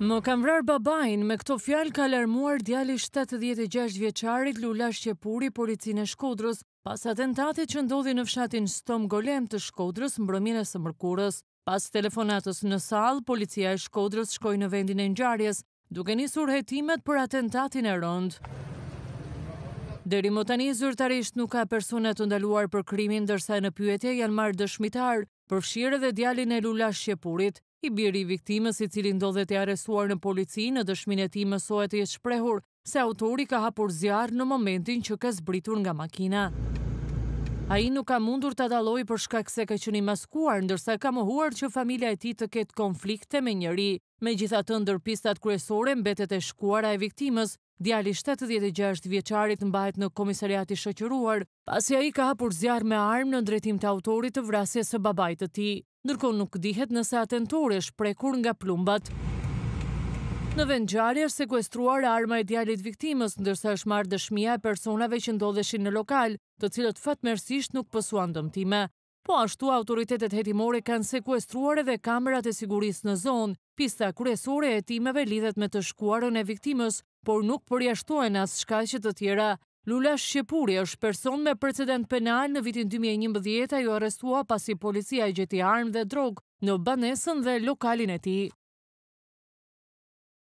Më kam vrar babajn, me këto fjal ka lërmuar djali 76 vjeqarit Lula Shqepuri, policinë e Shkodrës, pas atentatit që ndodhi në fshatin Stom Golem të Shkodrës, mbrëmjene së mërkurës. Pas telefonatës në sal, policia e Shkodrës shkoj në vendin e njarjes, duke një hetimet për atentatin e rëndë. Deri më tani, zyrtarisht nuk ka personet të ndaluar për krimin, dërsa në pyetje janë marrë dëshmitarë, përfshirë dhe djalin e Lula Shqepurit. I biri i viktimës i cili ndodhet e arestuar në polici në dëshmin e ti mësohet i shprehur se autori ka hapur zjarë në momentin që ka zbritur nga makina. A i nuk ka mundur të daloj për shkak se ka qëni maskuar, ndërsa ka mëhuar që familia e ti të ketë konflikte me njëri. Me gjitha të ndërpistat kryesore mbetet e shkuara e viktimës, djali 76 vjeqarit bajt në komisariati shëqëruar, pasi a i ka hapur zjarë me armë në ndretim të autorit të vrasje së babajtë ti nërko nuk dihet nëse atentore shprekur nga plumbat. Në vendjarje është sekuestruar arma e djalit viktimës, ndërsa është marrë dëshmija e personave që ndodheshin në lokal, të cilët fatmersisht nuk pësuan dëmtime. Po ashtu, autoritetet hetimore kanë sekuestruar edhe kamerat e siguris në zonë, pista kuresore e timeve lidhet me të shkuarën e viktimës, por nuk përjashtuajnë as shkashet të tjera. Lula Shqepuri është person me precedent penal në vitin 2011 a ju arrestua pasi policia i gjeti armë dhe drogë në banesën dhe lokalin e ti.